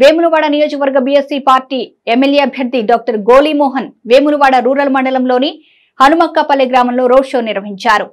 వేములవాడ నియోజకవర్గ BSC party MLA అభ్యర్థి doctor Goli Mohan Vemulawada rural మండలంలోని హనుమక్కపల్లి గ్రామంలో రోడ్ షో నిర్వహించారు